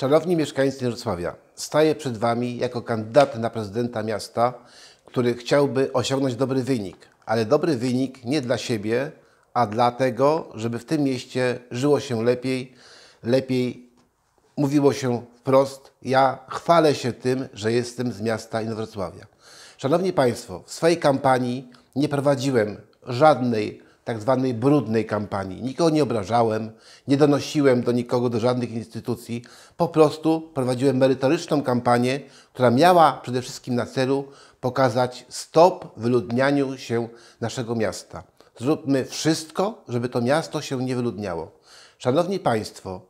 Szanowni mieszkańcy Wrocławia, staję przed Wami jako kandydat na prezydenta miasta, który chciałby osiągnąć dobry wynik, ale dobry wynik nie dla siebie, a dlatego, żeby w tym mieście żyło się lepiej, lepiej mówiło się wprost. Ja chwalę się tym, że jestem z miasta Inowrocławia. Szanowni Państwo, w swojej kampanii nie prowadziłem żadnej tak zwanej brudnej kampanii. Nikogo nie obrażałem, nie donosiłem do nikogo, do żadnych instytucji. Po prostu prowadziłem merytoryczną kampanię, która miała przede wszystkim na celu pokazać stop wyludnianiu się naszego miasta. Zróbmy wszystko, żeby to miasto się nie wyludniało. Szanowni Państwo,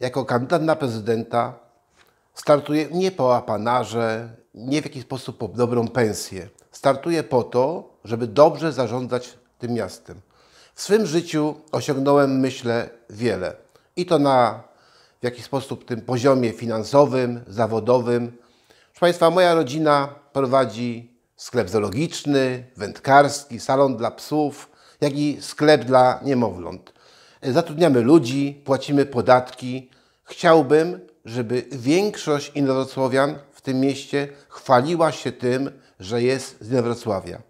jako kandydat na prezydenta startuję nie po apanarze, nie w jakiś sposób po dobrą pensję. Startuję po to, żeby dobrze zarządzać tym miastem. W swym życiu osiągnąłem, myślę, wiele. I to na w jakiś sposób tym poziomie finansowym, zawodowym. Proszę Państwa, moja rodzina prowadzi sklep zoologiczny, wędkarski, salon dla psów, jak i sklep dla niemowląt. Zatrudniamy ludzi, płacimy podatki. Chciałbym, żeby większość Inowrocławian w tym mieście chwaliła się tym, że jest z Inowrocławia.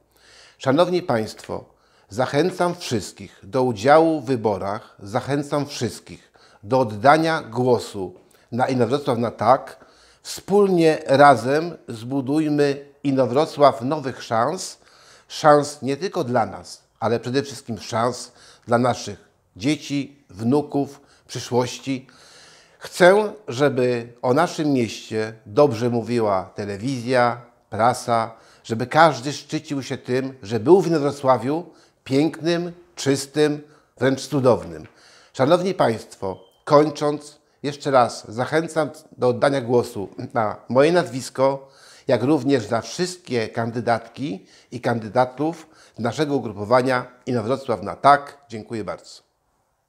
Szanowni Państwo, Zachęcam wszystkich do udziału w wyborach, zachęcam wszystkich do oddania głosu na Inowrocław na tak. Wspólnie, razem zbudujmy Inowrocław nowych szans, szans nie tylko dla nas, ale przede wszystkim szans dla naszych dzieci, wnuków, przyszłości. Chcę, żeby o naszym mieście dobrze mówiła telewizja, prasa, żeby każdy szczycił się tym, że był w Inowrocławiu pięknym, czystym, wręcz cudownym. Szanowni Państwo, kończąc, jeszcze raz zachęcam do oddania głosu na moje nazwisko, jak również na wszystkie kandydatki i kandydatów naszego ugrupowania Inowrocław na tak. Dziękuję bardzo.